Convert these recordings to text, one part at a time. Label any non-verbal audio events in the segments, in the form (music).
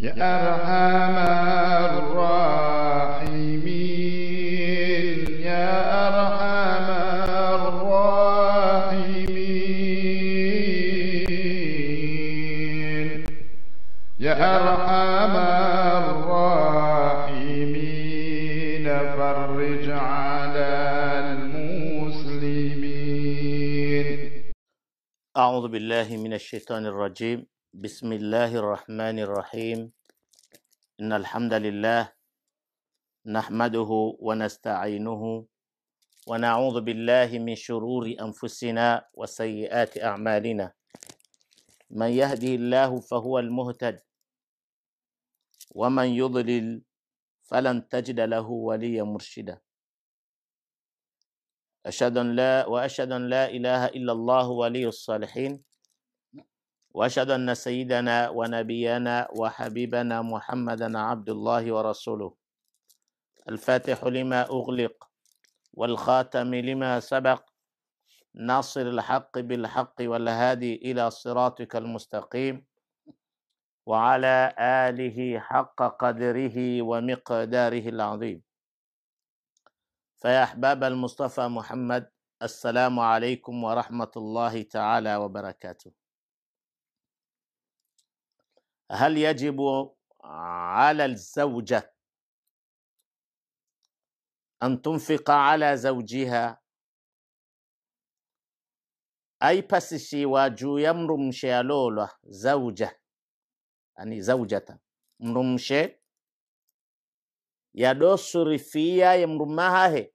يا أرحم الراحمين يا أرحم الراحمين يا أرحم الراحمين فرج على المسلمين أعوذ بالله من الشيطان الرجيم بسم الله الرحمن الرحيم إن الحمد لله نحمده ونستعينه ونعوذ بالله من شرور أنفسنا وسيئات أعمالنا من يهدي الله فهو المهتد ومن يضلل فلن تجد له وليا مرشدا أشهد أن لا وأشهد أن لا إله إلا الله ولي الصالحين واشهد ان سيدنا ونبينا وحبيبنا محمدا عبد الله ورسوله الفاتح لما اغلق والخاتم لما سبق ناصر الحق بالحق والهادي الى صراطك المستقيم وعلى اله حق قدره ومقداره العظيم فيا احباب المصطفى محمد السلام عليكم ورحمه الله تعالى وبركاته هل يجب على الزوجة أن تنفق على زوجها أي بسشي واجو يمرم شيالولة زوجة يعني زوجة مرم شي يدو سرفية يمرمها هي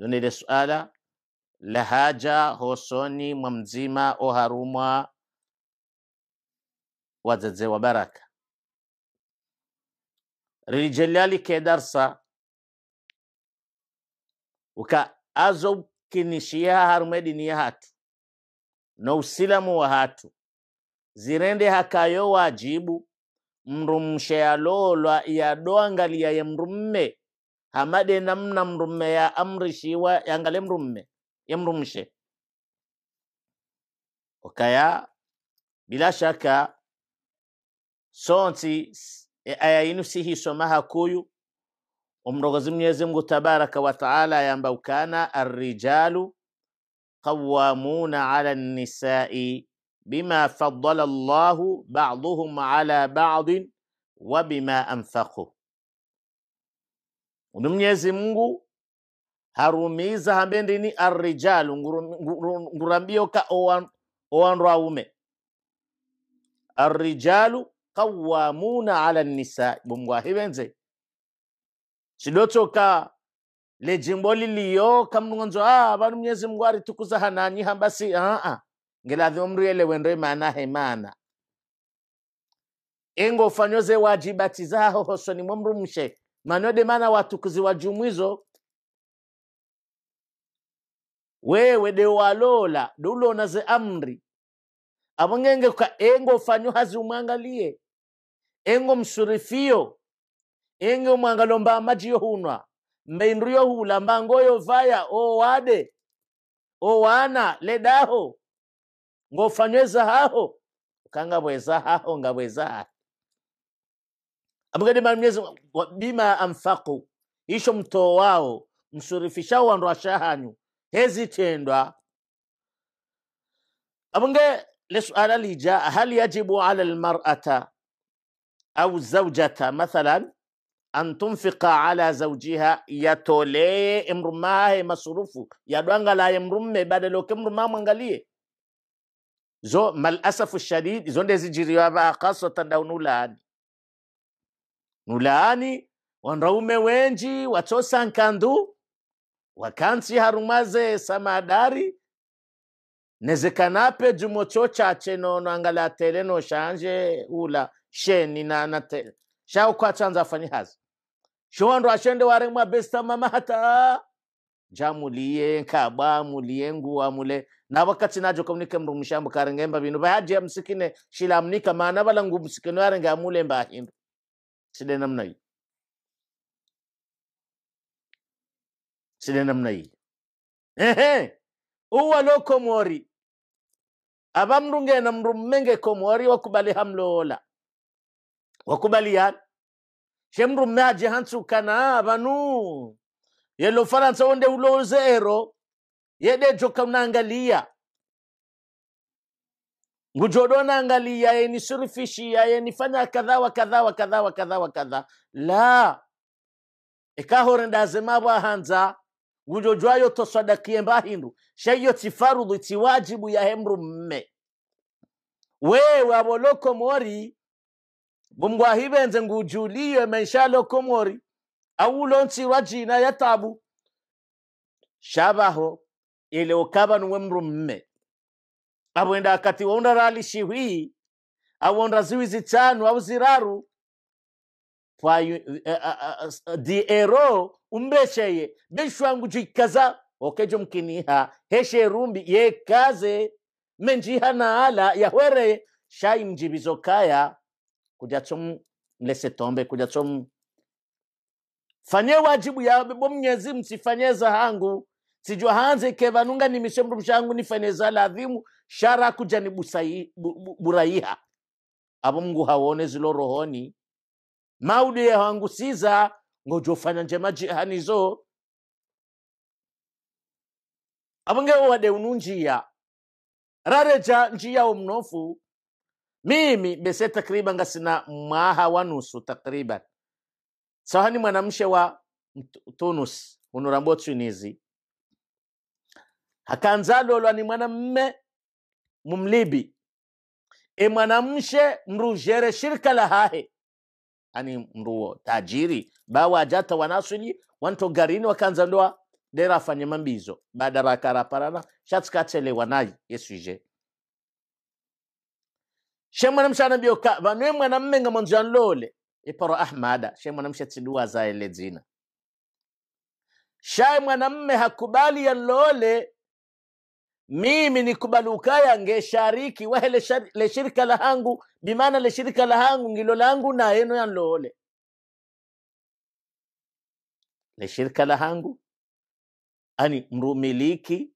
yone ile suala lahaja hosoni mwa mzima wa baraka rilijaliali kedarsa uka azo kinishia harumedi ni hatu na usilamu wa hatu zirende hakayo wajibu yadoa yadoangalia ye mrumme hamade namna mrumme ya amrishiwa yangale mrumme mrumshe ukaya bila shaka sonsi ayayinu somaha kuyu umrogozi mnyezi mgu tabaraka wa wataala yamba ukana arrijalu qawamuna ala nisai bima faddala Allahu baduhum ala badin wa bima anfaqu unu mnyezi mgu harumiza hambendi ni arrijalu ngurambio ngurambioka owanrwaume arrijalu qawwamuna ala nisa bomgwahibenze sidotoka le jimbo liliyo kamngonzo ah abantu mnyezi mungu aritukuza hanani hambasi ah ah ngeladhi omriele wendwe maana hemana engo fanyoze wajibati zaho hosoni momrumshe manode mana watukuzi wajumwizo wewe dulo naze amri avongenge ka engo fanyo hazi umwangalie engo msurifio enge mwangalomba maji yohunwa mbendu yohula mbango yovaya owade owana ledaho ngofanyweza haho bweza haho ngabweza haho abukadima bima amfaku isho mtoo wao msurifishao wandu ashahanyu hezitendwa abunge lesuala lija hal yajibu ala lmarata au zaujata mathalan an tunfika ala zaujiha yatolee emrumahe masurufu yadwangalaye mrumme badeloke mruma mwangalie zo malasafu shadid izo nde zijiriwaba nulaani nulaani wanraume wenji nkandu wakansi harumaze samadari nezekanape jumo cho chache nono angalatele noshanje ula sheni na nate chanza kwatsanza afanyazi showandu ashende waremwa besta mama mamata jamuliye nkabwa muliye nguwa mule na wakati najo kamnike mndu mshambo karengemba binu bahaje msikine shilamnika maana wala ngu msikine warenga mule mba hindu sile namna hii sile namna hii ehe uwa lo komori abamrunge na mrumenge komori wakubali hamlo hamloola wakubaliana shemru mnaje hantsukana vanu yelo faransa onde ulo zero yede joka unaangalia ngujodo naangalia yenisurifishia yenifanya kadha wa kadha wa kadha wa kadha wa kadha la ekahorendazema bwahanza ngujo jwayo toswadakie mbahindu shaiyo tifarudhu tiwajibu ya hemru mme wewe aboloko mori ngumgw ahibenze maisha ujuliye maisha lokomori awulonsi wajina yatabu shabaho ile ukaba nuwe mru mme abwenda akati waunda rali shihwii awonda ziwi zitanu au ziraru eh, eh, eh, diero umbesheye beshwangu jikaza okejo mkiniha heshe rumbi yekaze menjiha ala yahwere shai mjibizokaya kujachomu lese tombe kujachomu fanye wajibu yawe bo mnyezi msifanyeza hangu sijua hanze kevanunga nimishe mndu mshangu nifanyeza ladhimu shara kuja ni busai, buraiha abo mungu haone zilo rohoni maudu yahangusiza ngojofanya njema jihanizo abongewo wade ununjiya rareja njia mnofu mimi bese takriban gasina mwaha wa nusu takriban sahani mwanamshe wa tunus unorambo Tunisi hakanzalolwa ni mwanamme mumlibi e mwanamshe mrujere shirka la hahe ani mruo tajiri bawajata wanasuli wanto garini wakanza ndoa dera afanye mambizo baada bakarapara shatikatelewa nayi yesuje she mwanamsha nabioka vanwe mwanamme nga mwanzo yanlole iparo ahmada she mwanamsha tsidua zaele dzina shaye mwanamme hakubali yanlole mimi nikubali ukaya ngeshariki wahe le shirika hangu bimana le shirika hangu ngilo langu nayeno yanlole le shirika hangu ani mrumiliki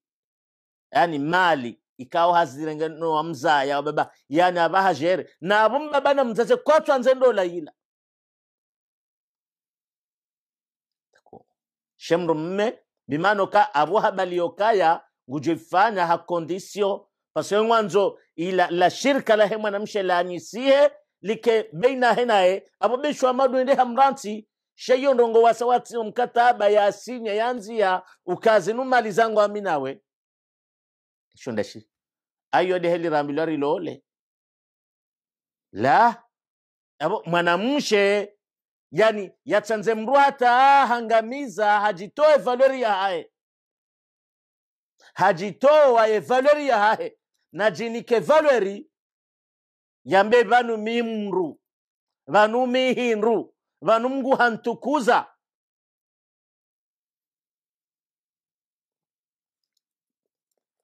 yani mali ikawo hazirengeno wamzaya baba yani na navo mbaba na mzaze yila tako shemro mme bimanoka avo habaliokaya ngujefanya hakondisio paske ng'wanzo ila la shirka lahe mwanamshe laanisihe like beinahe abu bishwa madu madwende hamranti sheyo ndongo wasawati mkataba ya sinya yanzia ukazi numali zangu aminawe shondashi ayode helirambilo lole la abo mwanamshe yani yatsanze mrwata ah, hangamiza hajitoe valori yahaye hajitowaye valori yahahe najinike valori yambe vanu mimru vanu mihinru vanu mngu hantukuza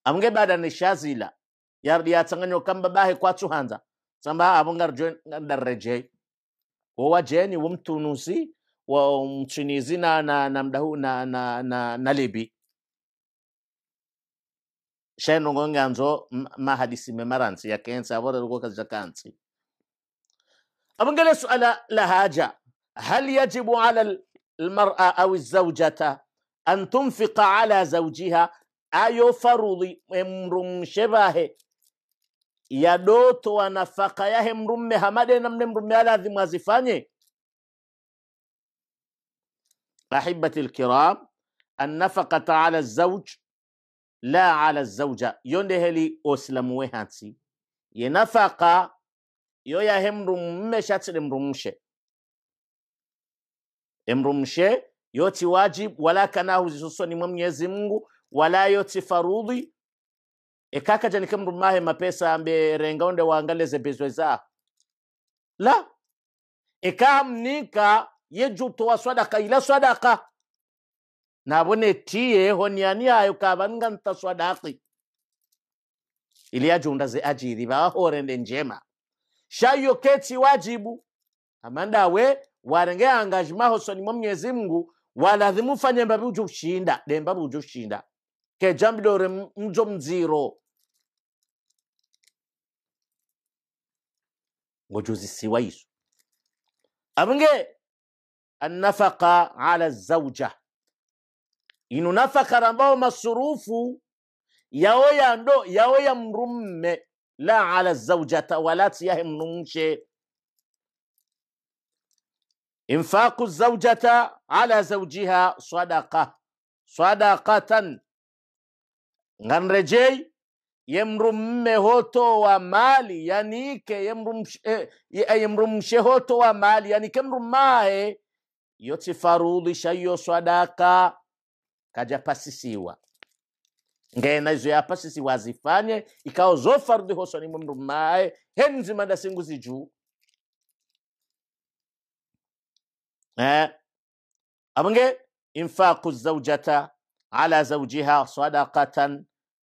amge bada nishazila yardi ya tsanganyo kamba bahe kwa tsuhanza tsamba abongar jwe ndarreje wowa jeni womtunusi wa mchinizi na na na mdahu na na na, na libi sheno ngonganzo mahadisi memaransi ya kensa abora lugo kazi kansi abongale suala la haja هل يجب على المرأة أو الزوجة أن تنفق على زوجها أيو فرض امر شبه ya doto wa nafaka yahe mrumme hamade na mne mrumme ala adhimu azifanye ahibati lkiram anafaka ta'ala zawj, la ala zawja. Yonde heli oslamu wehansi. ye nafaka yo yahe mrumme shatiɗe mrumushe. Mrumushe, yoti wajib wala kanahu zisuswa ni mwenyezi mungu wala yoti farudhi ekaka jani kamru mahe mapesa ambe renga onde waangaleze bezwe za la ekahamnika yejub towa swadaka ila swadaka nabone tiye honiani ayo kabanga nta swadaki ili ajunda ze ajiri bahorende njema shayo keti wajibu amanda we warenge angajima hosoni mwa mnyezi mngu waladhimu fanye mbabuju shinda dembabuju shinda ke che giambidore mjo Ngojuzi siwa isu. abnge anafaka ala zauja Inu nafaka rambayo masurufu yaoya ndo yaoya mrumme la ala zaujata walati yahe mnumshe Infaku zaujata ala zaujiha Swadaka sadaqatan nganrejei yemru mme hoto wa mali yanike yemru eh, eh, mshe hoto wa mali yanike mru mae yo tifarudhisha iyo swadaka kajapasisiwa ngena izo yapasisiwa azifanye ikawo zofardhihoso ni mru mae henzima singu zijuu eh. abonge infaku zaujata ala zaujiha sadakatan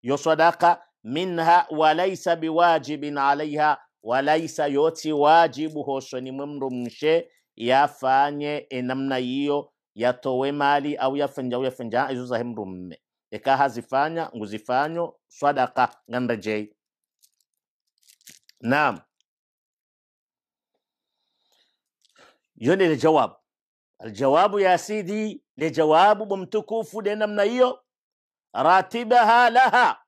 yo sadaka minha walaisa biwajibin alaiha walaisa yoti wajibu hosho ni mshe yafanye enamna hiyo yatowe mali au yafenja au yafenja izo hemru mme eka hazifanya nguzifanyo swadaka ngandaje naam yone le jawabu aljawabu ya sidi le jawabu bomtukufu le namna hiyo ratibaha laha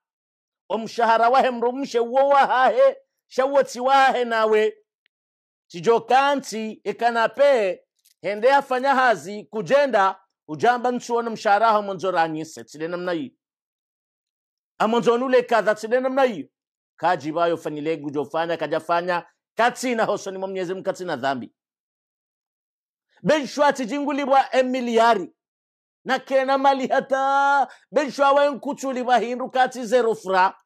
omushahara wahe mrumshe wo wahahe shawotsi wahe nawe chijokansi ekanape hende afanya hazi kujenda ujamba nsuona mshahara aho monzo ranyise tsile namna hiyo amonzo nule kadha tsile namna hiyo kajibayo fanile gujofanya kajafanya na hosoni mwa mnyezi na dhambi benshwati jingulibwa emiliari nakena mali hata benshwawen kuchuli bahindu kati zero fra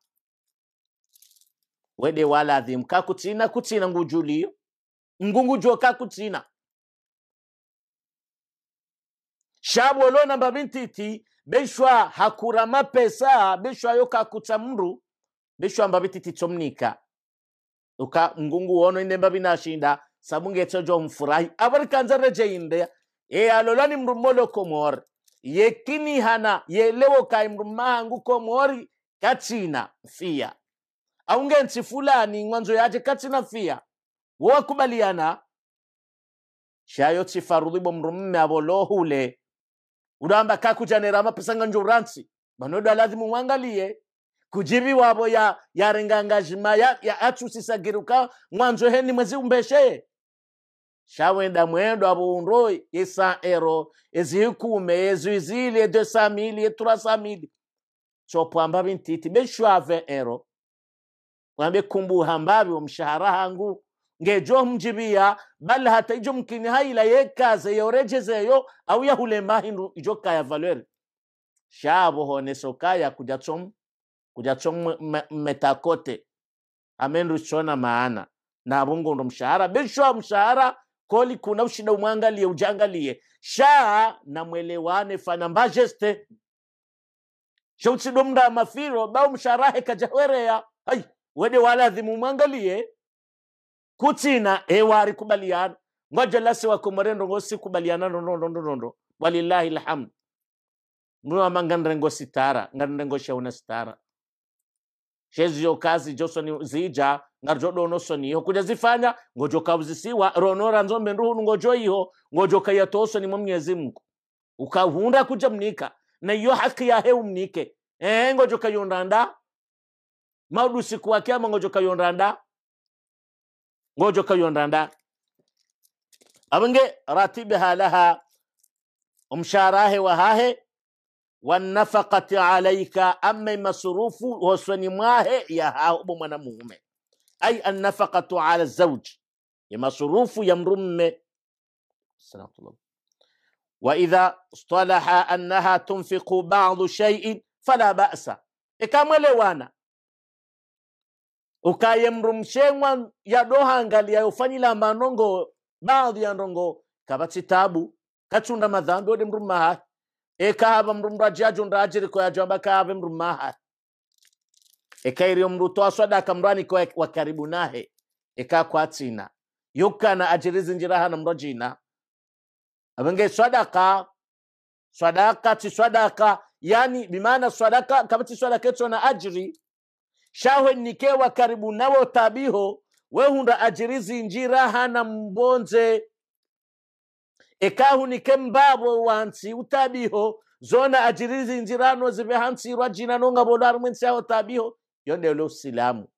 wede waladhim kakutina kutina ngujuliyo ngungujo kakutina shabolo namba bintiti beshwa hakura mapesa beshwa yo kakuta mru beshwa amba bititi tomnika uka ngungu wono inde mbabi nashinda sabunge tojo mfurahi abarikanza reje inde e alolani mru molo komore yekinihana yelewo kaimndu mmangu komori katsina fiya aungentsi fulani ng'wanzo yace katsina fiya wowakubaliana shayo tsifarudhibwa mndu mme avo udaamba kakujanera mapesanga njuransi vanoda lazimu mwangalie kujivi wavo ya yarengangajima ya, ya atsusisagiruka ng'wanzo heni mwezi umbesheye shawenda mwendo abunro esa ero ezikume ezo izile 200 mili 300 mili chopwamba bintiti beshwave ero wambe kumbuha mbabi omshahara hangu ngejo mjibia bali hata ijo mkini haila yekaze yorejezeyo au yahulema hindu ijo kaya valweri shabohoneso kaya kujachom kujachom metakote amendu chona maana na bungo ndo mshahara bishwa mshahara koli kuna ushida umwangalie ujangalie shaa namwelewane fana mbajeste shoutsido mnda mafiro bao msharahe kajawerea hai wede waladhimu umwangalie kutina ewari kubaliana ngoja lasi wakomorendo ngosi kubaliana nondondondondo walillahi lhamd mwa mangandrengo sitara ngandrengo shauna sitara heziyo kazi josoni zija ngarjo dono soniho kuja zifanya ngojo kabuzisiwa ronora nzombe nruhunu ngojo iho ngojo toso ni mwezi Mungu ukahunda kuja mnika na iyo haki ya heu mnike eh ngojo kayondanda maudu siku wake ama ngojo kayondanda ngojo kayondanda abange ratibi halaha umsharahe wahahe wanafakati alaika ama masurufu hosoni mwahe ya haobo mwanamume ai annafakatu ala zauji ya masurufu ya mrumme waidha stalaha annaha tunfiku badu shaiin fala basa ikamwelewana e ukaye mrumshengwa yadohangalia ufanyila manongo baadhi ya ndongo kaba kachunda madhambi ode mrumaha ekahaba mru mndu ajiajo kwa jamba abakahave mru maha ekairio mndu toa swadaka kamrani kwa wa karibu nahe eka kwa tina yuka na ajirizi njiraha na mrojina abenge swadaka swadaka ti swadaka yani bimana swadaka kabati swadaka eto na ajiri shahwe wa karibu nawo tabiho wehunda na mbonze ekahunike mbabo wansi utabiho zona ajirizi njirano zive rajina nonga bodar mwensi hao tabiho yonde lo silamu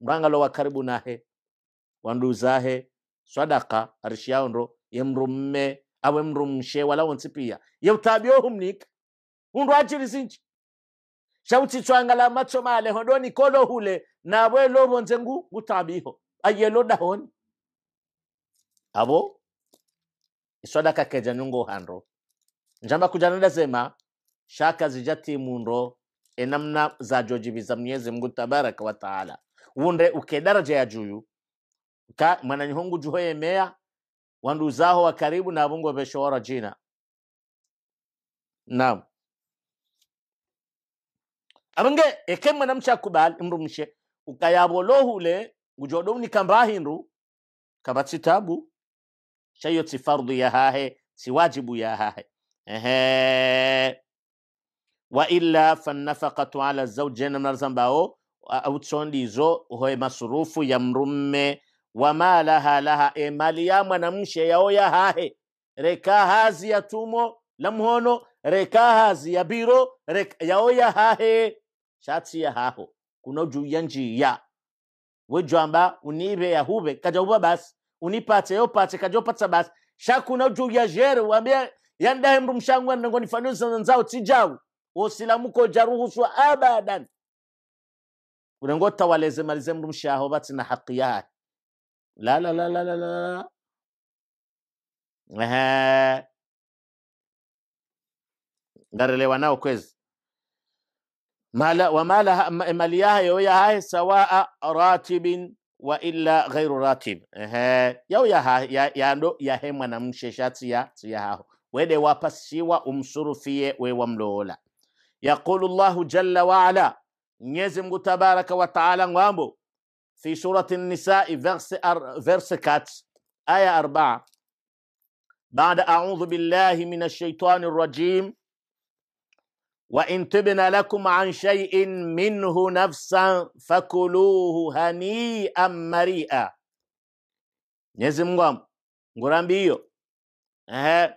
mrangalo wa karibu nahe wanduzahe swadaka arishiyaondo yemrumme awe mrumshe wala wonsi pia utabiho humnik hundu ajirizinji shautitswangala matsomale hodoni kolo hule nabwe lobonze ngu utabiho ayelo dahoni abo kakeja nyungu hando njamba kujanada zema shaka zijati mundro enamna zajojibiza mnyezi mngu tabaraka wa taala wunde uke ya juyu ka mwananyihungu juhoyemea wandu zaho wa karibu na vungu veshowara jina na abange eke mwana mchakubali mrumshe ukayabo lohule unikambahi nru kabatsitabu shayo si fardhu ya hahe si wajibu ya hahe ehe wa illa fannafaqatu ala zaujena mnarzan bao autsondizo hoe masurufu ya mrumme ma laha laha e mali ya mwanamshe yao ya hahe reka hazi ya tumo lamhono reka hazi ya biro yao ya hahe shatsi ya haho kuno juu ya njiya wejwamba unibe yahube kaja uba basi unipatse yopatse kajopatsa basi shakuna ujuya jere wambia yandahe mndu mshangwa nangoni fanyo nzao tijawu wosilamuko jaruhusu abadan unengo tawaleze malize mru mshaho bati na haki yahe la la la la la la ehe ngarelewa nao kwezi mala wamala mali yahe yoyahahe sawaa ratibin وإلا غير راتب ها يا يا يا يا هم أنا مشيشات يا يا ها وده وابسي وامسر فيه ويوملولا يقول الله جل وعلا نيزم تبارك وتعالى وامبو في سورة النساء فيرس أر فيرس كات آية أربعة بعد أعوذ بالله من الشيطان الرجيم wa in tibna lakum an shay'in minhu nafsan fakuluhu hani'an maria. Mwenyezi Mungu wangu ngurambi hiyo ehe.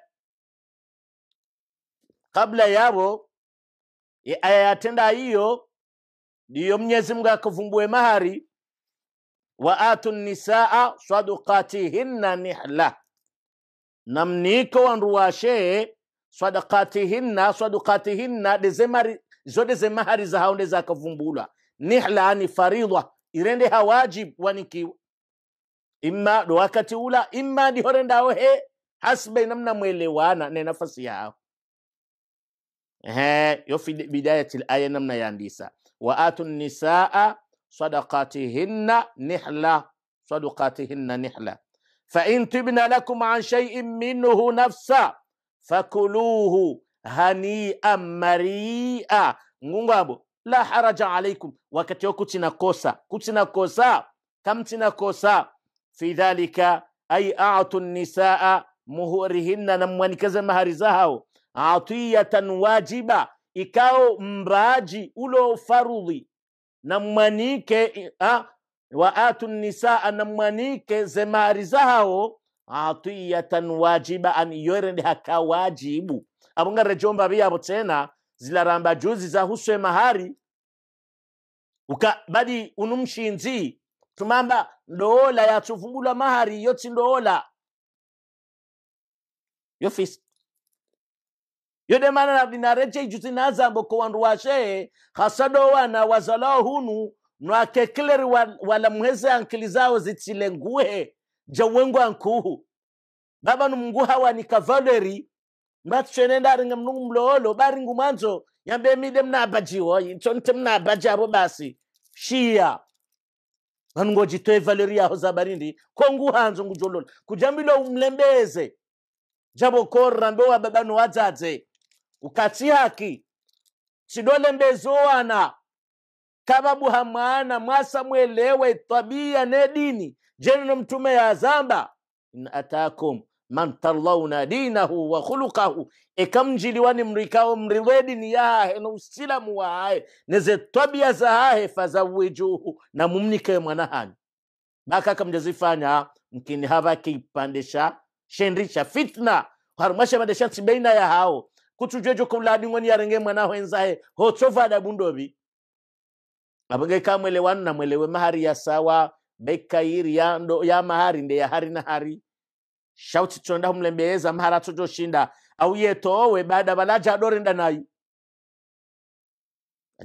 Kabla yabo aya yatenda hiyo ndiyo Mwenyezi Mungu akavumbue mahari, wa atu nisaa sadukatihinna nihla, na mniko صدقاتهن صدقاتهن لزمر زود زمهر زهاون زاك فنبولا نحل عن فريضة إرند واجب ونكي إما دوكتي أولى إما ديورن داو هي حسب نمنا مويلوانا ننفسيها ها يوفي بداية الآية نمنا يانديسا وآت النساء صدقاتهن نحلة صدقاتهن نحلة فإن تبن لكم عن شيء منه نفسا fakuluhu hania maria ngungwabo la haraja alaikum wakati kosa kutina kosa kam kosa fi dhalika ay atu nisaa muhurihinna namwanikeze mahari zao atiyatan wajiba ikao mraji ulo farudhi namwanike atu nisaa namwanike ze mahari zahao atiyatan yore ndi haka wajibu abunga rejomba biyabo tena zilaramba juzi za huswe mahari uka badi unumshinzi tumamba ndoola tufungula mahari yoti ndoola yofisi yodemana nabinareje ijuti nazambo kwa wandu washe hasado wana wazalao hunu nwakekleri wala muheze ankili zao zitilenguhe jawengwankuhu ngabanu mungu hawa ni kavaleri mbatshwenenda ringa mlungu mlolo bari ngumanzo yambe mide mnabajiwo ito nte mnabajabo basi shia anungo jitoe valeri yaho barindi kongu hanzo ngujolola kujambilo umlembeze jabo korra mbe wa babanu wadzadze ukati haki sidole mbezowana kababu hamwana mwasamwelewe tabia ne dini jeno mtume ya yazamba in atakum man tarlauna dinahu wa khuluqahu ekamjiliwani mrikawo mrilwe dini yahahe nousilamu wahahe neze tabia za zahahe fazawijuhu na mumnike mwanahani hanyu baka kamjazifanya mkini hava kipandesha shenrisha fitna harumwashe madesha sibeina ya hao kutujwejo kuladi ngoni yarenge mwana wenzahe hotsova adabundovi abage kamwelewanu na mwelewe mahari ya sawa bekairi ya, ya mahari ndeya hari na hari shauti chonda humlembeyeza mhara tochoshinda auye towe baada balaja adorenda nayi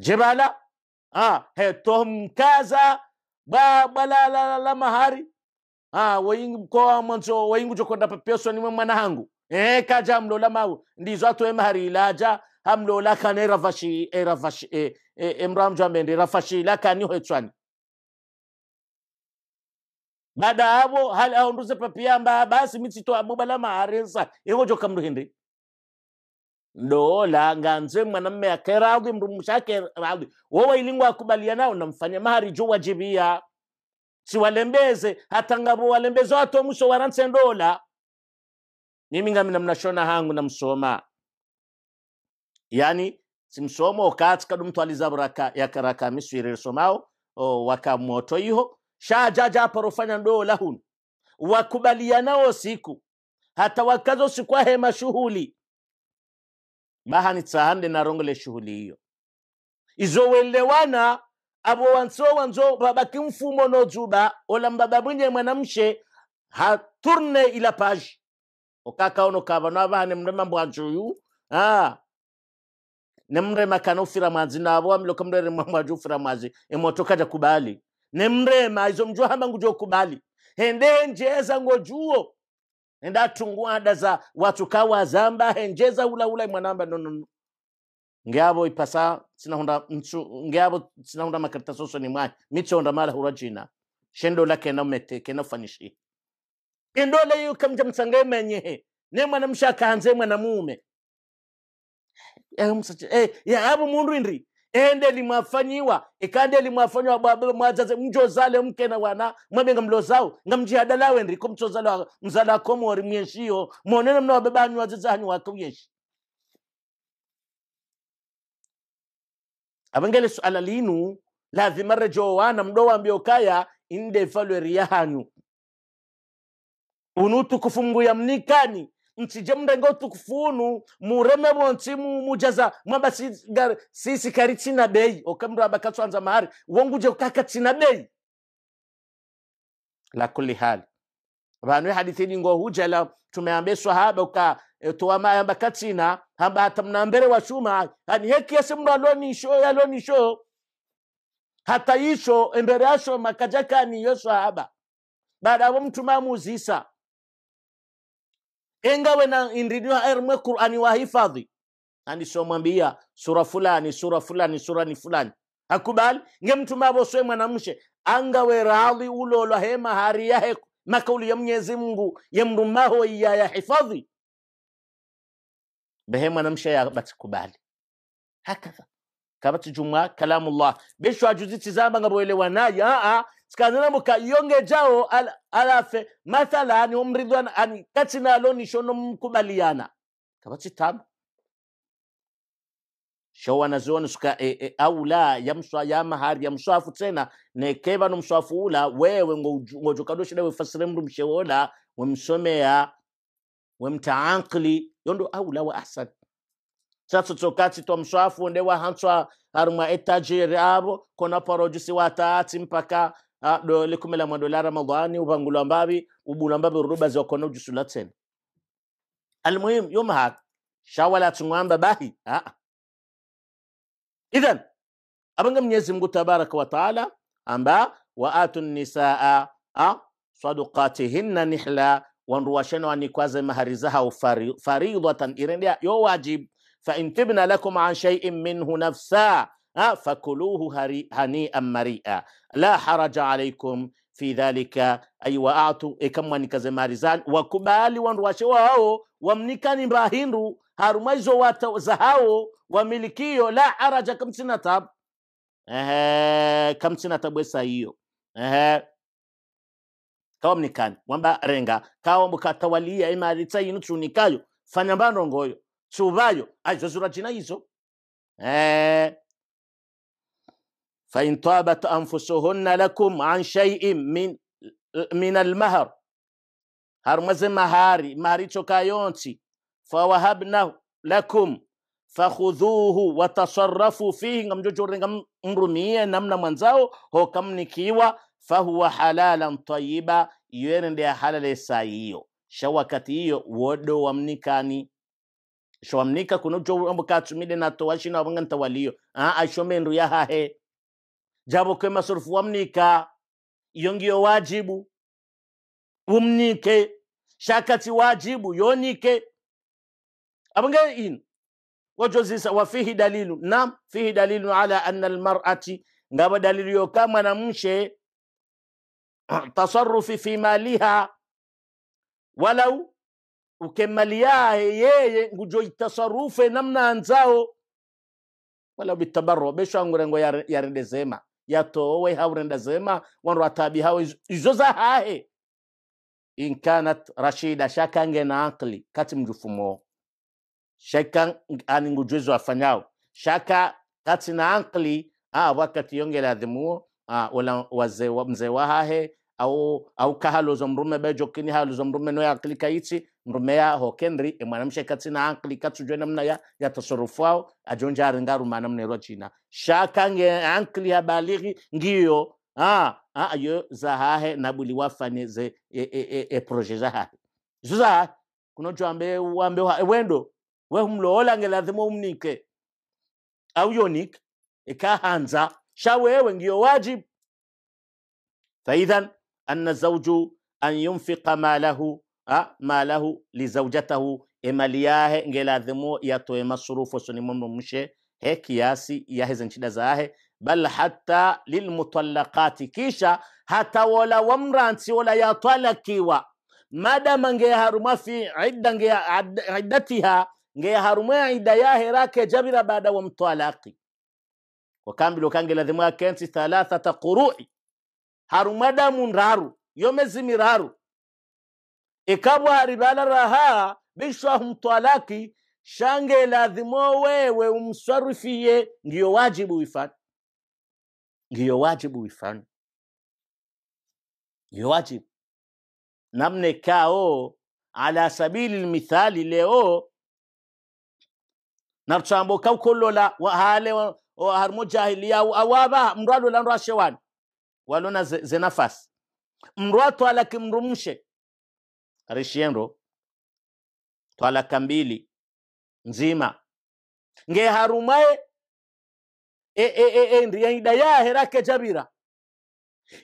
jebala ah, he tohmkaza bwabalala mahari ah, waingi koa mwanzo waingi jokonda papeso nimwe mwana hangu eh, kaja mlola mau ndizo atoe mahari ilaja hamlola kane ravashi eh, ravashi eh, eh, emramjo amende rafashila kanihoetswani baada avo hali aondoze papiyamba basi mitsito abubala maaresa iwo jokamndu hindi ndola nganze mwanamme yake radhi mndu mshake radhi wowa ilingwa akubalianao namfanya mahari jo wajibia siwalembeze hatangavo walembezo ato mwisho waranse ndola mimi ngamina mnashona hangu namsoma yani simsomo okatsi kadu mtu alizabura miswiri somao wakamoto iho shajaja parofanya ndoo lahun wakubalianao siku hata wakazo sikwa hema shughuli mahani tsahande na narongole shughuli hiyo izowelewana abo wanso wanzo babaki mfumo mbaba olambababunye mwanamshe haturne ila page okaka ono okakaono kavano avane mrema mbwanjuyu nemrema kanofira mwazi navo amiloka mrere mwamwaji ufira mwazi emotokaja kubali nemrema izo mjua hamba ngujokubali hende njeza ngojuo endatungwada za watu kawa kawazamba henjeza ulaula mwanamba no ngeabo ipasa sina honda mtu ngeabo sina honda makarita soso ni mwai mwayi honda mala hurajina shendo la kena umete kena ufanishi le yu kamja msanga emenyehe ne mwana mshaka hanze mwana mume eh, ya abu mundu indri ende limwafanyiwa ikande limwafanyiwa mwazaze mjozale mke na wana mwamenga mlozao ngamjihadalawe ndiko mchozala mzala komo wari mwenshiyo monene mna wababa hanyu wazaze hanyu wakauyeshi abangele suala linu lazima rejo wana mdo mbio kaya inde falwe riya hanyu unutukufu ya mnikani ntsije mndenga utukufunu mureme bonsi mumujaza mwabasigara sisikari tsina bei okamndu abakatswanza mahari wonguje ukaka tsina bei la kulli hali vanhu hadithi ngo hujala tumeambia swahaba uka e, towa mayamba katsina hamba hata mnambere wa shuma hani heki yase ya loni yalonisho hata isho embere asho makajakani yo swahaba baada wa mtuma muzisa engawe na indinio ermwe Qur'ani wahifadhi mwambia sura fulani sura fulani sura ni fulani hakubali nge mabo avoswe mwanamshe angawe radhi ulolwa hema hari yahe makauli ya mnyezi mungu yemrumaho iya ya hifadhi behe mwanamshe batikubali hakadha kabatije umwa kalamullah benshi wajuze ikizamba ngaboelewa skanana aa yonge jao al, alafe ni umridwan ani kati mkubaliana kabati tab kabatitano na wanazuoni suka e, e, aula ya mswa ya mahari ya mswafu tena nekeva no mswafu ula wewe ngojokadoshida wefasire mndu mshewola wemsomea wemtaakli yondo la wa ahsan tsatsotsoka to mswafunde wahantswa arumwa etajiri avo kona parodisi wataati mpaka uh, do likumi la mwadola ramadhani upangulwa mbavi ubulwa mbavi rubazi wakona ujusula tena almuhimu yomhak shawala tung'amba bahi ah. idhan abanga mnyezi mungu tabaraka taala amba wa atu nisaa a sadukatihinna nihla wanruwashene wanikwaze mahari zahau faridhatan irendia yo wajib فإن تبن لكم عن شيء منه نفسا فكلوه هنيئا مريئا لا حرج عليكم في ذلك aiwa atu ekamwanikaze mali zanu wakubaaliwa ndu wachewa wao wamnikani mbahindu harumaizo wata zahawo wamilikio la araja kamtina tab ehe kamtina tabwesa hiyo ehe kawamnikani wamba renga kawa mukatawalia imali tsayinu tsunikayo fanya mbandongoyo Subayo. Ah, eso es una chinaizo. Eh. فإن طابت أنفسهن لكم عن mahar. من mahari. المهر هرمز مهاري مهاري تكايونتي فوهبناه لكم فخذوه وتصرفوا فيه ngam jojore ngam mrumie namna mwanzao hokamnikiwa fahuwa halalan tayiba iwene ndeya halale saa shawakati hiyo wodo wamnikani showamnika kuno jo ambo katsumile na to washina abanga ntawaliyo a ah, ashome ya hahe jabo kema wamnika yongiyo wajibu umnike shakati wajibu yonike abanga in wajozisa wa fihi dalilu nam fihi dalilu ala anna almar'ati ngaba dalilu yo kama na mshe (clears throat) tasarrufi fi maliha walau ukemali yeye ngujo itasarufe namna nzao wala bitabarro beshangure ngo yarendezema yatowe zema wanro atabi hawe izo za hahe in kanat rashida shakange na akli kati mjufumo shaka ani ngujuzo afanyao shaka kati na akli ah wakati yongela adhimuo ah wala wazee mzee wa hahe au au kahalo zomrume bejo kini halo zomrume no ya akli kaitsi mrume ya ho kenri e mwanamshe katsina akli katsujwe namna ya ya tasorofu ao ajonja arengaru maana mnero china nge ankli ya balighi ngiyo ah ah yo zahahe na buli wafane ze e e e, e proje zahahe zuza kuno jambe uambe e wendo we humloola nge lazimo umnike au yonik e ikahanza shawewe ngiyo wajibu faidhan anna zauju an yunfiqa malahu malahu lizaujatahu emaliyahe yahe ngeladhimo yatoe masurufu sonimomno mshe he kiasi yaheze nchida zahe bal hatta lilmutallaqati kisha hata wola wamransi wola yatwalakiwa madama ngeyaharuma fi idda iddatiha ngeyaharuma idda yahe rake jabira baada wa mtalaqi wakambilo kangeladhimo yakensi thalathata qurui harumadamu nraru yomezimiraru ikabwa raha bishwa mtwalaki shange lazimo wewe umswarifiye ndiyo wajibu wifani ndiyo wajibu wifani ndiyo wajibu namne kao ala sabili lmithali leo nabtsambo kaukolola wahale harimo jahiliya awaba ndo ashewani walona ze nafasi mrwa twala kimrumshe rishiendo twala kambili nzima nge harumae e, e, e, e, ndiyaida herake jabira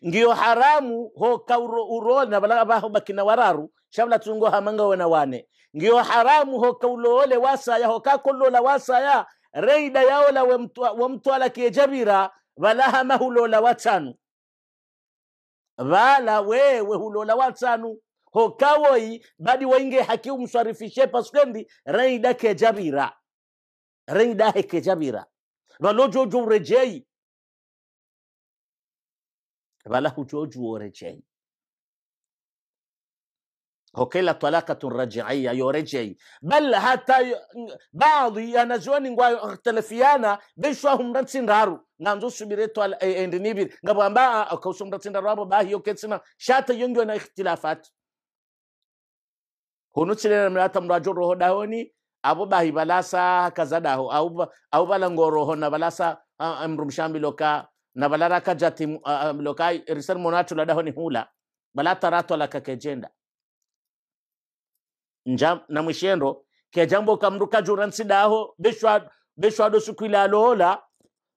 ngiyo haramu hoka urona ho bakina wararu shabla tungo hamanga wena wane ngiyo haramu hoka uloole wasaya la wasa wasaya reida yaola wemtwala kie jabira la watanu bala wewe hulola watsanu hokawoi badi wainge haki umswarifishe paskendi raida kejabira raida hekejabira balojojo urejei vala hujoju urejei hokela talakatun rajiia yo rejei bal hata badi yanaziwani ngwa ikhtilafiyana bishwahu mratsindaru nanzo subireto eh, endinibiri ngabwamba ah, ah, kauso mratsindaru abo bahiyo ketsina shata yongyo na ikhtilafat hunu tsilena mlata mrajo roho dahoni abo bahi balasa kazadaho au au balango roho na balasa ah, mrumshambi loka na balaraka jati loka risal monacho ladahoni hula balataratu lakakejenda njam na mwishendo ke jambo kamruka juransi daho beshwa beshwa do suku lola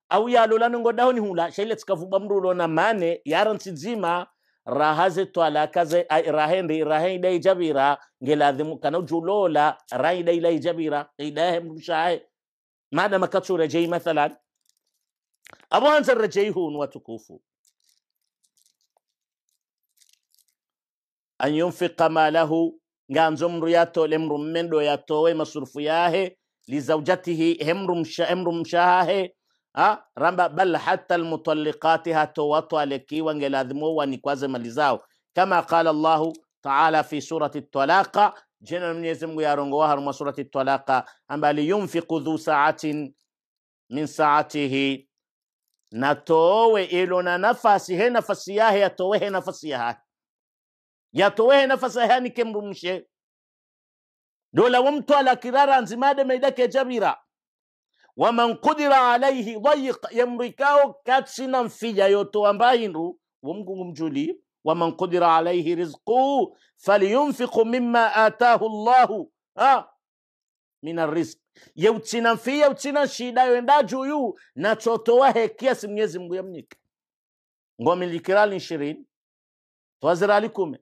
au ya lola nongo daho ni hula shaile tsikavuba mrulo na mane yaransi dzima rahaze twalakaze rahende rahenda ijabira ngeladhimu kana ujulola raida ila ijabira idahe mrushae maada makatsura jei mathalan abu hanza rajei hunu watukufu an yunfiqa ma nganzo mru yatole mru mmendo yatowe masurufu yahe lizaujatihi hemru, msha, hemru mshahahe ha? ramba bal hata hato almutaliqati hatowatwalekiwa ngeladhimowa nikwaze mali zao kama qala llahu taala fi surati talaqa jina mwenyezi mungu yarongowa harumwa surati talaqa amba liyunfiqu dhu saatin min saatihi natowe ilo na nafasi he nafasi yahe yatowe he nafasi yahe yatowehena fasahani kemrumshe dola wo mtwala kirara anzimade meidake jabira waman qudira alaihi dayiq yamrikao katsina mfija yotowa mbayindu wo mgungu mjuli waman qudira alaihi rizquhu falyunfiqu mima atahu llahu min arrizq yeutsina mfiya utsina shida yoenda juyu natsotowa hekiasi mnyezi mngu yamnyika ngomilikirali ishirini twazirali alikume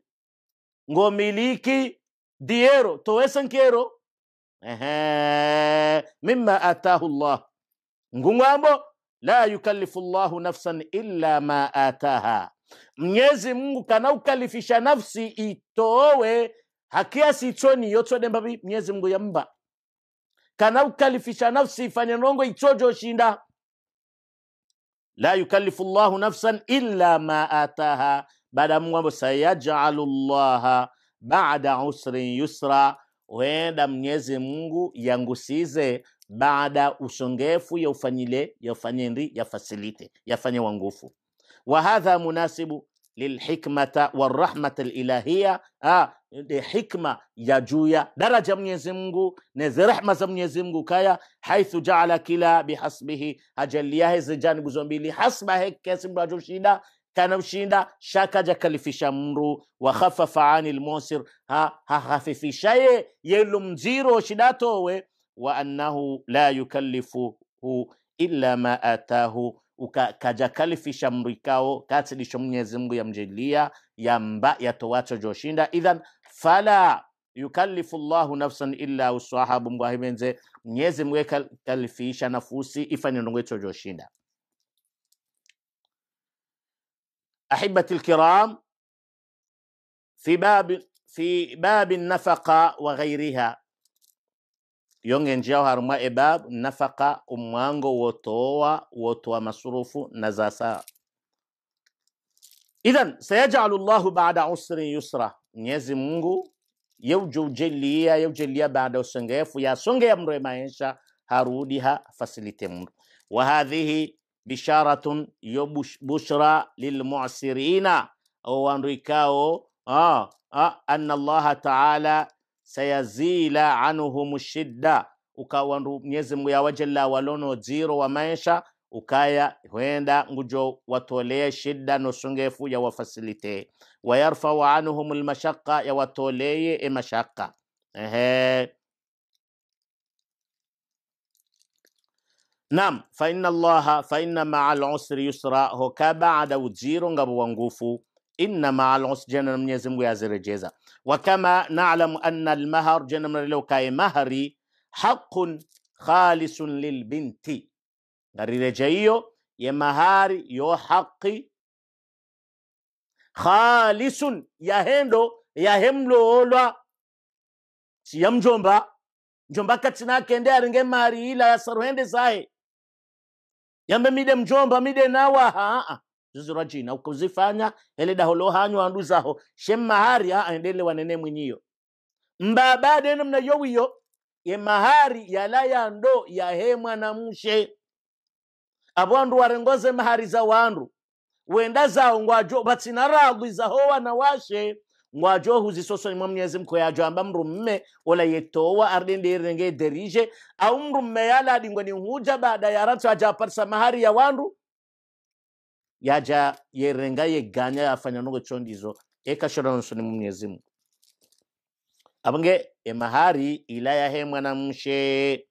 ngomiliki diero diyero towesankero mimma atahu llah ngumwambo la yukallifu llahu nafsan illa ma ataha mnyezi mungu kana ukalifisha nafsi itowe hakiasi choni yotsode mbabi mnyezi mungu yamba kana ukalifisha nafsi ifanye nongo ichojo shinda la yukallifu llahu nafsan illa ma ataha baada sayajalu llaha baada usrin yusra, huenda mnyezi Mungu yangusize baada usongefu yaufanyile yaufanyindi yafasilite yafanye wangufu wa hadha munasibu lilhikmata warahmata lilahiya hikma ya juya daraja Mwenyezi Mungu neze rehma za Mwenyezi Mungu kaya haithu jaala kila bihasbihi hajaliahe ze janibu zombili hasba hekesi shida kanamshinda shaka jakalifisha mru wa khafafa ani lmosir ha hahafifishaye yelumziro shidatowe wa annahu la yukallifuhu illa ma atahu kaja kalifisha mru ikao katsilisho mwenyezi mungu yamjelia yamba yatowacho joshinda idhan fala yukalifu llahu nafsan illa usaha bungwahimenze mnyezi mwe kalifisha nafusi ifanenongwecho joshinda احبتي الكرام في باب في باب النفقه وغيرها يونغين جاو هارما باب نفقة ومانغو وطوى وطوى مصروف نزاسا اذا سيجعل الله بعد عسر يسرا نيزي مونغو يوجو جليا يوجليا بعد سنغيف يا سنغيف مريمانشا هارودها فاسيليتي وهذه bisharatun yo bushra lilmu'sirina wandikao ah, ah, anna allaha taala sayazila anhum shidda ukawandu mnyezi mungu yawa jalla walono dziro wa maisha ukaya hwenda ngujo watolee shidda nosungefu ya wafasilite wayarfau anhum lmashaka yawatoleye emashaka ehe Naam, fa inna allaha fa inna ma'al usri yusra, hoka ba'da ujiro ngabu wa ngufu inna ma'al usri, jana Mwenyezi Mungu yazirejeza. Wa kama na'lamu anna al-mahar, jana mnalilo kae mahari haqqun khalisun lilbinti, ngarireja hiyo ya mahari yo haqi khalisun yahendo yahemloolwa siya mjomba njomba katina kende aringe mahari ila saruhende zahe yambe mide mjomba mide nawa haa zuzura jina ukuzifanya ele daholo hanywa andu zaho shemahari haa endele wanene mwinyiyo mbabade namna yowiyo ye mahari yala ya ndo yahe mwanamshe abu andu warengoze mahari za wandu wenda zao ngwajo hoa zaho wanawashe ngwajo huzi soso imam nyezi mko ya amba mrumme ola yetowa arde ndere derije au mrumme yala dingwa ni huja baada ya ratu aja parsa mahari ya wandu yaja yerenga yeganya yafanya nongo chondizo eka shora nsoni mwenyezi Mungu abange e mahari ila he mwana mshe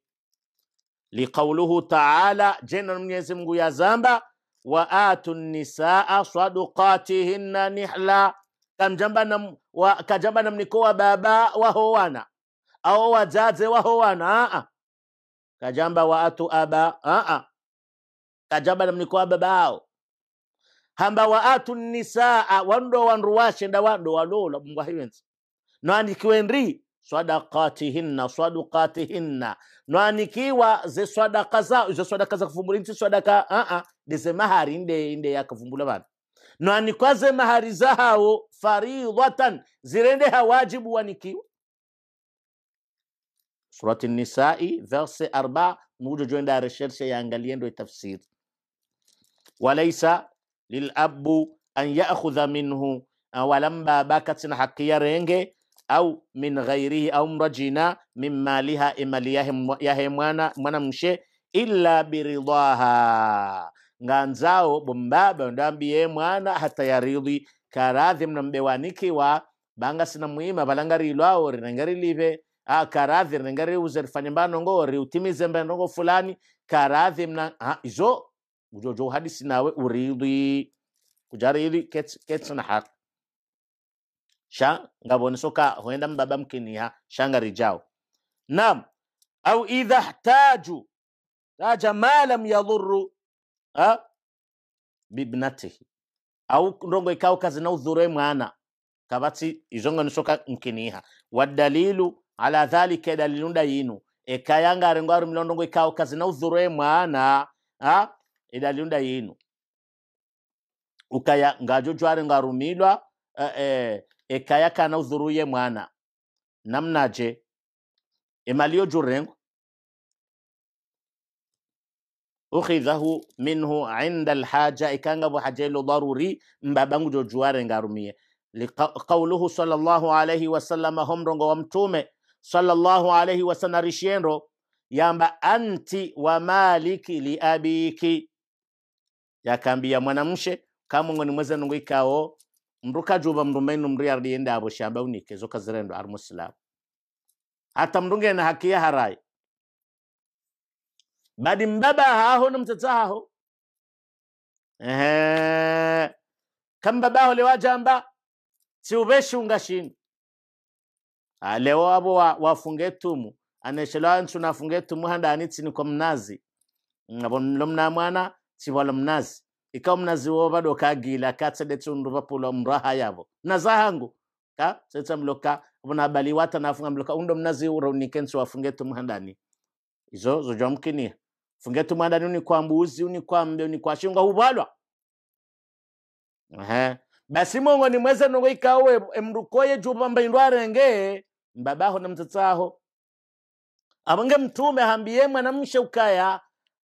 liqauluhu taala jena mwenyezi Mungu yazamba wa atu nisaa sadukatihinna nihla kanjambanam wa mniko wa baba wahowana au wazaze wahowana a a kajamba wa atu aba a a kajabanam wa baba ao hamba wa atu nisaa wando wandu nda wando walola mungu hayiwenza noanikiwenri sadakatihinna sadukatihinna noanikiwa ze sadaka ze sadaka za kuvumbula nti sadaka a a mahari nde nde yakavumbula bana nanikoze mahari zahawo faridatan zirendeha wajibu wanikiwa surati nisai verse 4 muje joenda recherche yaangalie ndo tafsir walaisa lilabu an yaakhudha minhu walamba bakatin haki ya renge au min ghairihi au mrajina min maliha imali yahe mwana mwana mshe illa biridhaha nganzawo bombaba ndambiye mwana hata yaridhi karadhi mnambewanikiwa banga sina muima balangarilwawo rinangarilive a karadhi rinangariuze rifanye mbanongo riutimize mbanongo fulani karadhi mna ha, izo ujojo hadisi nawe uridhi kujaridhi ketsina haki sha ngabonesoka huenda mbaba mkiniha rijao nam au idha htaju taja ma lam yadhuru ha? bibnatihi au ndongo ikao kazi na udhure mwana kabati izonga nisoka nkiniha wadalilu ala dhalika dalilunda yinu ekayanga arengo ari mlondongo ikao kazi na udhure mwana ha idalilunda yinu ukaya ngajo jware ngarumilwa e, eh, eh ekaya kana udhuruye mwana namnaje emaliyo jurengo ukhidhahu minhu inda alhaja haja hajelo daruri mbabangu jojuare ngarumie liqauluhu sallallahu alayhi wasallama homrongo wa mtume sallallahu alayhi sallam rishendo yamba anti wa maliki li abiki yakambia mwanamshe kamungoni mwezenu ngwikao mrukajuba mrumainu abo shamba unike zoka zirendo musilamu hata na hakia harai badi mbabaha aho nomtsatsahaho ehe kambabaho lewajamba siuveshunga shinga alewo ah, abo wafunga wa wafungetumu aneshelo anchu na fungetumu handa anitsini kwa mnazi abo mlomna mwana si wala mnazi ikawa mnazi wo bado kagila katsede tundu vapula mraha yavo mnaza hangu ka setsa mloka vona bali wata nafunga mloka undo mnazi uro nikensu wafungetumu etumu handani izo zojomkini fungete umwandani kwa mbuzi kwa mbe kwa shunga huvalwa Aha. basi ni mweze nungo ikawe emrukoye jupamba renge mbabaho na mtataho avange mtume hambie mwanamshe ukaya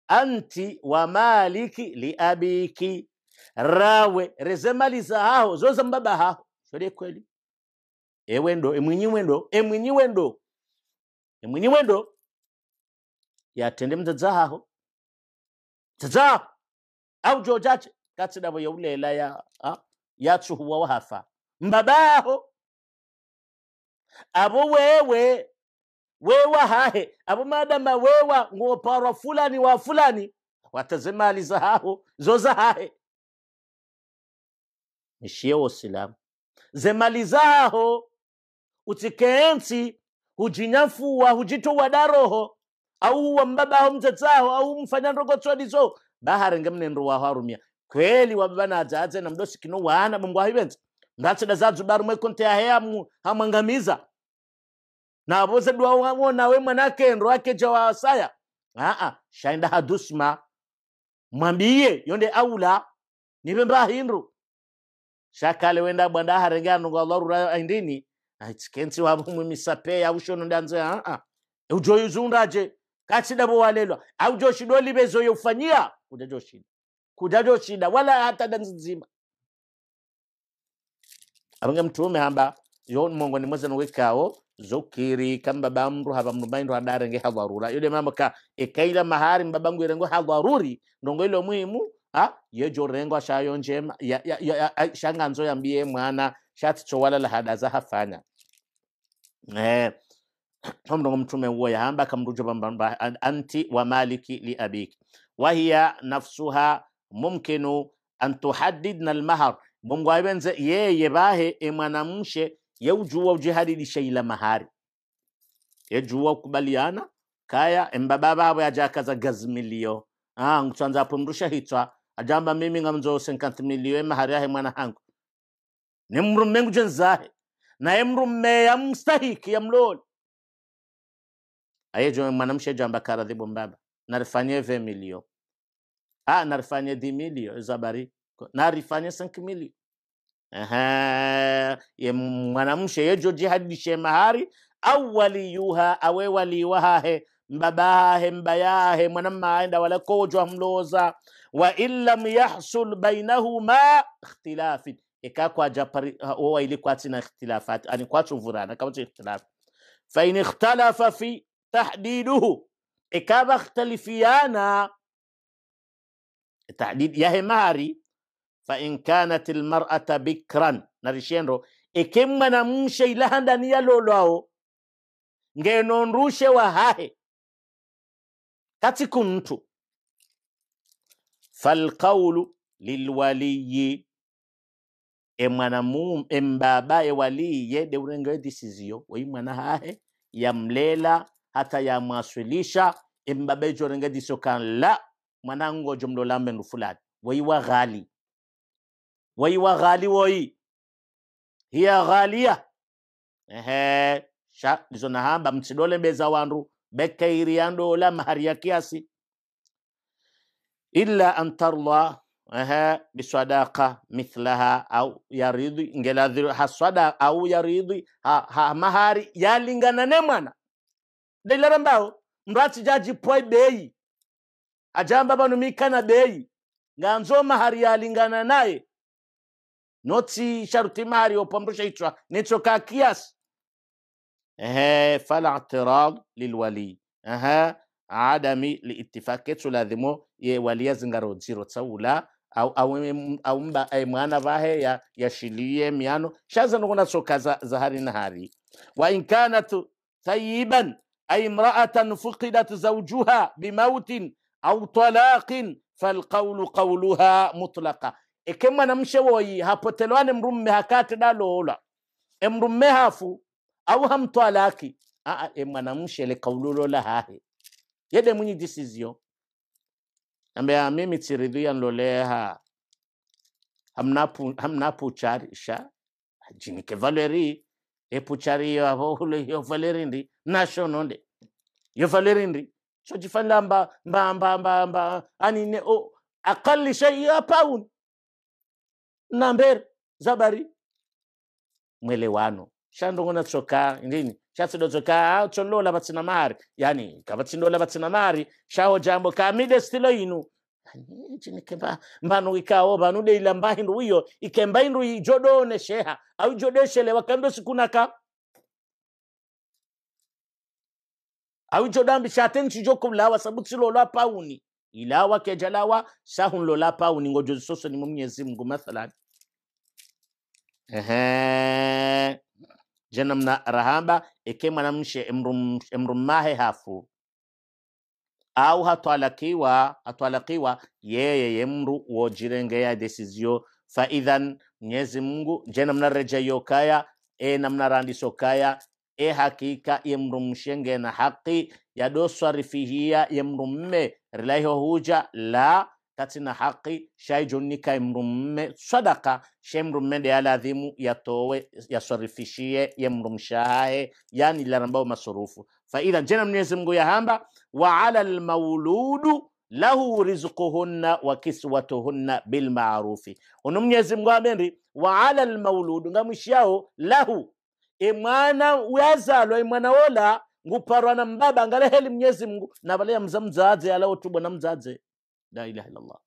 anti wa maliki liabiki rawe za zahaho zoza mbaba haho shole kweli ewendo emwinyi wendo emwinyi wendo emwinyi wendo yatendemza dzahaho dzadzaho au jojace katsidavo yaulela ya ya yatsuhuwa wahafa mbabaho abo wewe wewa hahe abo madama wewa ng'oparwa fulani wa fulani wataze mali zahaho zo zahahe nishiye wosilamu zemali zaho utikeensi hujinyafuwa hujitowa daroho au mbaba au mtsatsaho au mfanya ndoko tswadiso bahare ndo wa harumia kweli wababa na atsatse na mdosi kino wana mungu ahibenza da zadzu bar mwe konte mu hamwangamiza na boze dwa wao we mwanake nro ake jawa asaya a shaenda hadusma mwambiye yonde aula nive mbahindru shakale wenda bwanda harenga ndo allah rura aindini aitskenzi wa aitikensi wavo ya ushono ndanze a aa ujoyuzundaje au joshi aujoshida bezo yofanyia kuda kuda joshi joshi kudajoshida wala hata danzima abanga mtume hamba yon mongo ni mwaza nowekawo zokiri kamba bamru haba adare nge hadharura yule mama ka ekaila mahari mbabangu yirengo hadharuri ndongo ile muhimu ha yejo rengo shayo njema ya, ya, ya, ya, shanganzo yambie mwana shati chowala la hadaza hafanya eh homɗogo mtume woya han ɓa kam rujuba anti wa maliki li abiki wa nafsuha mumkinu an tuhaddidna almahar bomgwawenze yeye bahe e mwanamshe yeujuwa ujiharidishe ila mahari yejuwa ukubaliana kaya embaba bawe ajakaza gazimilio ah, ngutsanza apumrusha hitwa ajamba mimi ngamzose nkantimilio emahari yahe mwana hangu nimrumengu jenzahe na emrume yamstahiki yamlole aye jo mwanamshe jamba karadhibu mbaba narifanye 20 million ah narifanye 10 million zabari narifanye 5 million Aha, ye mwanamshe yejo jihadishe mahari awali yuha awe wali waliwahahe mbabahahe mbayahe mwanamma aenda wala kojwa mloza wa in yahsul bainahuma ikhtilafin eka kwa japari wowa ili kwatina ikhtilafat ani kwachumvurana kama ikhtilafu fa in ikhtalafa fi tahdiduhu ikaba ikhtalifiana tahdid yahe mahari in kanat lmarata bikran narishendo na mshe ya lolwao ngenonrushe hahe katiku mtu falqaulu lilwaliyi emwanamu embaba ewaliyi yede urengewedisiziyo wei mwana hahe yamlela hata yamwaswilisha imbabe jorengediso disokan la mwanango jomlo lambendu fulani waiwa ghali waiwa ghali woi hiya ghalia ehe sha ndizo nahamba mtsidole beza wandu bekkairiyando la mahari ya kiasi illa an tarda ehe bisadaka mithlaha au yaridhi ngeladhi haswada au yaridhi ha, ha mahari yalingana ne mwana ndailava mbao ndo pwai bei ajamba na bei nganzo mahari yalingana naye noti sharuti mahari yopambusha itwa netsoka kiasi ehe fala i'tirad lilwali adami liitifaki etsulazimo ye wali yazingarodziro tsaula au, au, au mba ay e mwana vahe ya yashilie miano shaza nokona tsoka za, za hari na hari wa in kanat thayiban أي امرأة فقدت زوجها بموت أو طلاق فالقول قولها مطلقة إكما نمشي نمشوي هابتلوان امرمها كاتنا لولا امرمها فو أو هم طلاقي آه إما نمشي لقولو لها ديسيزيو yede mwenye decision لوليها هم نابو هم نابو تشاري شا جيني كفاليري e pucariyo abo ule yo valerindi nationonde yo valerindi so jifalla mba mba mba mba mba ani ne o akali shayi ya paun namber zabari mwelewano shandongona tsoka ndini chatsidozoka tsonlola vatsinamari yani kavatsindola vatsinamari shaho jambo kamide stilo inu Yaani, chinikemba mbano ikawo banu mbahi ndu wiyo ikemba indu ijodone sheha au jodeshele wakando sikunaka au jodambi shaten chijokulawa sabu chilola pauni ilawa kejalawa sahun lola pauni ngojozi soso ni mwenyezi Mungu mathalan ehe jenamna rahamba ekema mwanamshe emrum emrumahe hafu au hatwalakiwa hatwalakiwa yeye yemru wojirengeya desizio faidhan mnyezi mungu je namnarejeyo kaya e randiso kaya e hakika yemru mshenge na haki yadoswa rifihiya mme rilaiho huja la katina haki shay jonni kay mrumme sadaka shemrumme mrumme de aladhimu yatowe yasarifishie ye mrumshahe yani larambao masurufu fa idha jena mwenyezi Mungu yahamba wa ala almauludu lahu rizquhunna wa kiswatuhunna bilmarufi uno mwenyezi Mungu ameri wa ala almauludu ngamwishao lahu imwana e yazalwa imwana e wola nguparwa na mbaba ngaleheli mwenyezi Mungu nabalea mzamzadze alaotubwa na mzadze la ilaha illallah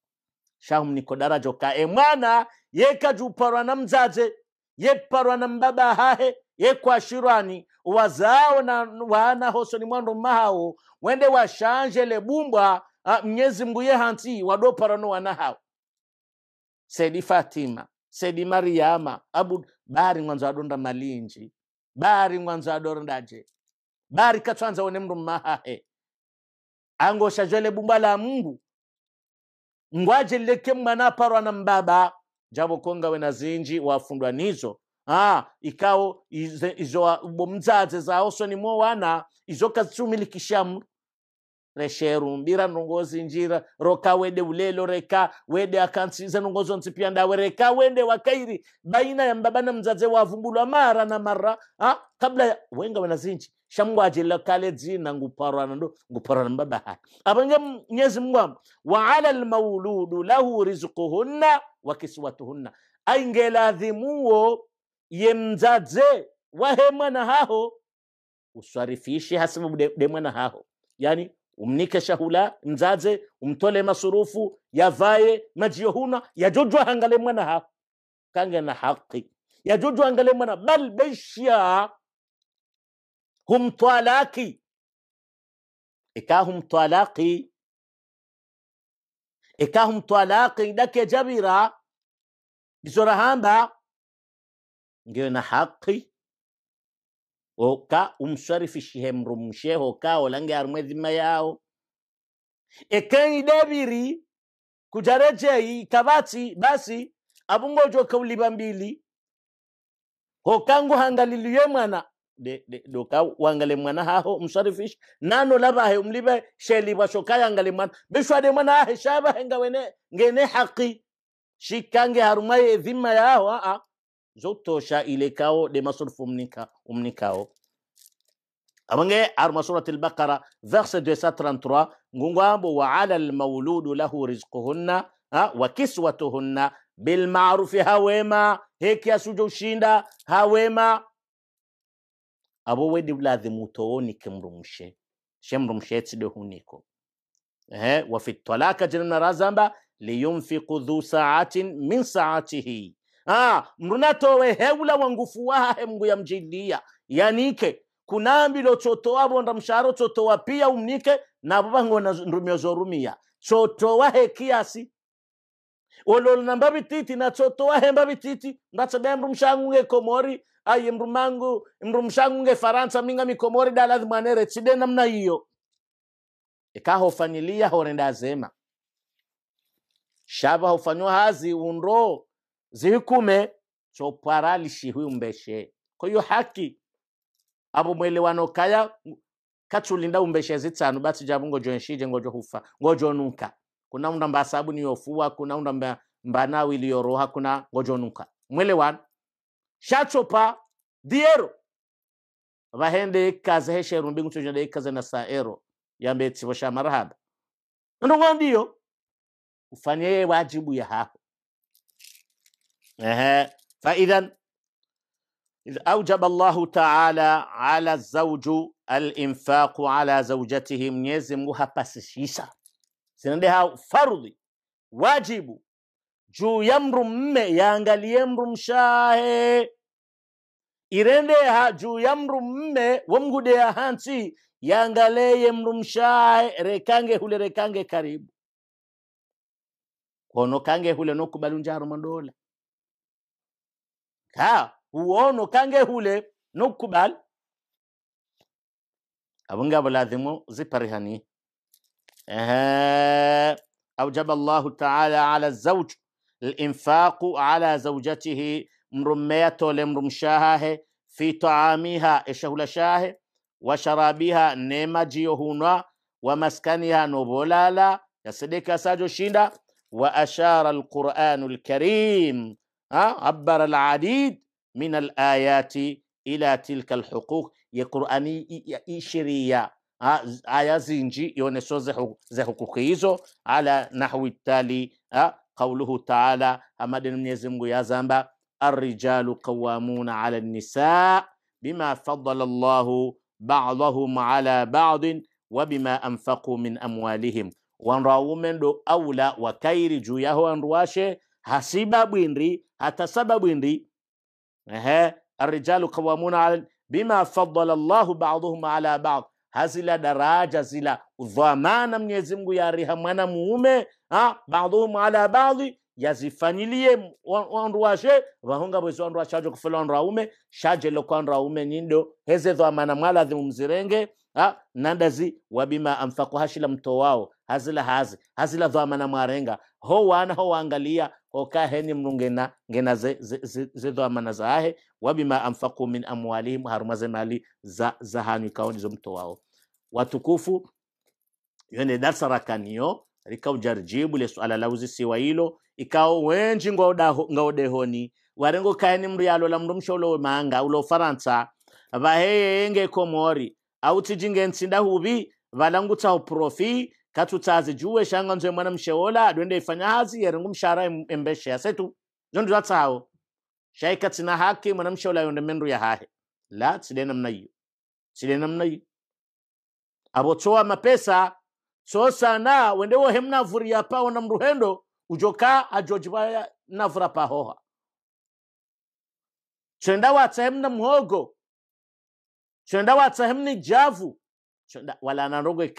shahu niko daraja e mwana yekajuparwa na mzaze ye parwa na mbaba hahe ye yekwashirwani wazao na wana hoso ni mwando mahao wende le bumbwa ah, mnyezi mngu ye hanti wado parano wana hao sedi fatima sedi mariama abu bari mwanzo adonda malinji bari ngwanza adondaje bari katwanza one mndu mmahahe angosha jele bumbwa la mungu ngwaje lileke mwana na mbaba jabo we na zinji wafundwa nizo ah, ikao izo, za oso ni mo wana izo kazichumilikishamu resheru mbira nongozi njira roka wede ulelo reka wede akansiza nongozo ntipia ndawe reka wende wakairi baina ya mbaba na mzaze wavumbulwa mara na mara ah kabla wenga wanazinji shambwachila kale dzina nguparwana ndo nguparwana mbabahayi apo nge mnyezi mungu wa ala lmauludu lahu rizquhunna wa kiswatuhunna ai ngeladhimuwo ye mdzadze wahe mwana haho uswarifishe hasibu de, mwana haho yani umnike shahula mdzadze umtole masurufu yavaye majiyohuna yajojwa hangale mwana haho kange na haqi yajojwa hangale mwana bal besha humtwalaki talaki humtwalaki hum humtwalaki e hum talaki dake jabira izora hamba ngeyo na haki oka umswarifishihe mrumsheho ka olange arumwe dhima yao ekei debiri kujarejei ikabati basi abungojoka kauliba mbili hokangu hangaliliye mwana de, de, doka wangale mwana haho msharifish nano labahe umlibe sheli shoka yangale mwana bishwade mwana shaba henga wene ngene haki shikange harumaye dhima yaho aa zotosha kao de masurfu mnika umnikao amange arma surat al-baqara verset 233 ngungwambo wa ala al-mawludu lahu rizquhunna wa kiswatuhunna bil ma'ruf hawema heki asujo ushinda hawema abo wedi bulazimu utoonike mrumshe she mrumshetside huniko ehe wa fi talaka jenna razamba liyunfiqu dhu sa'atin min sa'atihi ah mrunatowe hewula wa ngufu wahe mngu ya mjilia yanike choto chotoa bonda msharo wa pia umnike na na ndumio zorumia wa he kiasi ololo na titi na chotoa he mbabititi ndatsademrumshangungeko mori aye mrumangu mrumshangu nge faransa minga mikomori dalazi mwanere tside namna hiyo ikaho fanyilia horenda azema shaba hofanywa hazi unro zihikume chopwaralishi huyu mbeshe kwa hiyo haki abo mwelewano kaya kachulinda umbeshe zitano basi jabu javungo jonshije ngojo hufa ngojo nuka kuna unda mbasabu niyofua kuna unda mbanawi mbanawiliyoroha kuna ngojo nuka mwelewano shachopa diero vahende kaze hesheru mbingu ndai kaze na saero yambe tsivo sha marhaba ndongo ndiyo ufanye wajibu ya hapo ehe fa idhan إذ أوجب الله تعالى على الزوج الإنفاق على زوجته mnyezi mungu hapasishisha sinandeha fardhi wajibu juu ya mru mme yaangalie mru mshahe irendeha juu ya mru mme womgudeya hansi yaangaleye mru mshahe rekange hule rekange karibu kono kange hule nokubalu njaro madola ka uono kange hule nokubal abungabo lazimu ziparihani ehe aujaba llahu taala ala zauj الإنفاق على زوجته مرميته لمرمشاها في طعامها شاه وشرابها نيما جيهونا ومسكنها نبولالا يصدق ساجو شيندا وأشار القرآن الكريم عبر العديد من الآيات إلى تلك الحقوق يقرآني إشريا ايا زنجي يونسو زي حقوق على نحو التالي قوله تعالى أمد نيزم يا زنبا الرجال قوامون على النساء بما فضل الله بعضهم على بعض وبما أنفقوا من أموالهم وان راو مندو أولى وكير جوياه وان رواشي هسيبا بينري هتا سبب بينري الرجال قوامون على بما فضل الله بعضهم على بعض hazila daraja zila dhamana Mwenyezi Mungu riha mwana muume badhuhum ala badhi yazifanyiliye wandu washe vahunga bwezi wandu washaje kufula wandu aume shaje loko wandu ume nindo heze dhamana mwala mwaladhi mzirenge nandazi wabima amfaku hashila mto wao hazila hazi hazila dhamana mwarenga ho wana ho waangalia hoka heni na ngena ze, ze, dhamana zahe wabima amfaku min amwalihim harumaze mali za, za hanywi zo mto wao watukufu yone dasarakanio rikaujar jibu le suala lauzi siwa hilo ikao wenji ngaodehoni warengo kaeni mndu yalo la mndu ulo manga ulo faransa enge komori au autijinge ntsinda huvi valangutsaho profi katsutsazi juwe shanga nzwe mwana msheola dwende ifanya hazi yerengu mshara embeshe yasetu zondu shaika shaikatsina haki mwana msheola yonde mendu ya hahe la tsile namna iyo tsile namna iyo abo mapesa sosana wendewo hemnavuriya pawo na mruhendo ujoka ajoji navura pahoha chenda watsa hemna mhogo chenda watsa hemni javu chenda wala narogwe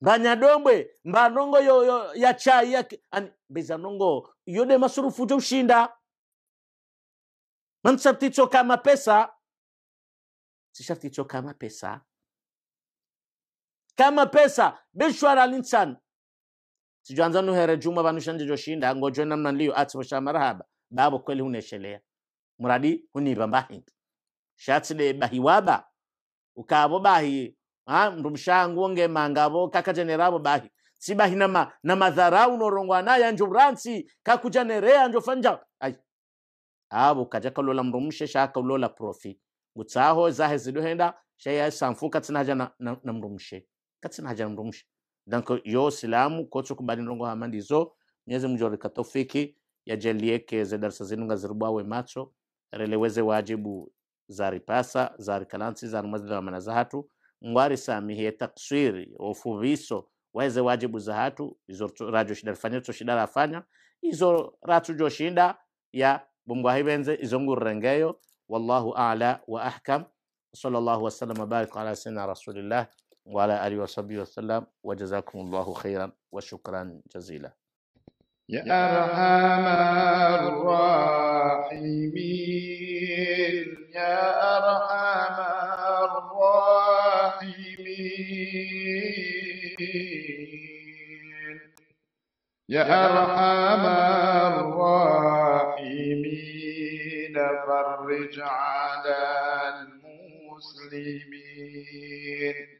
mbanyadombwe mbanongo ya chai ya ani bezanongo yode masurufu jo ushinda mansarticho kama pesa sharti sishaficho kama pesa kama pesa bishwara linsan sijuanza nuhere juma vanu shanje joshinda ngojo namna niliyo atsosha marahaba babo kweli huneshelea muradi huniba mbahingi shatsile bahiwaba ukavo bahi ha mrumshangu onge mangavo kakateneravo bahi sibahi na, ma, na madhara unorongwa naye anjo ransi kakujanerea anjo fanja ai avo kaja kalola mrumshe shaka ulola profit gutsaho zahe duhenda shaya sanfu katsina haja na, na, na mrumshe katsina haja na mrumshe donc yo silamu kotso kubali ndongo hamandizo nyeze mjori katofiki ya yajalie keze darsa zinu we macho releweze wajibu za pasa za kalansi zari mazidhamana zahatu ngwari samihiye takswiri viso waze wajibu za hatu izo rajo shida fanya to shida rafanya izo ratu jo shinda ya bumgwa hivenze izo ngurrengeyo والله أعلى وأحكم صلى الله وسلم وبارك على سيدنا رسول الله وعلى آله وصحبه وسلم وجزاكم الله خيرا وشكرا جزيلا يا أرحم الراحمين يا أرحم الراحمين يا أرحم الراحمين وفرج على المسلمين